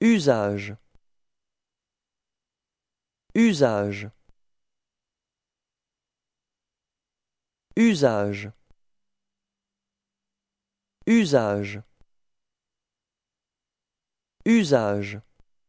Usage Usage Usage Usage Usage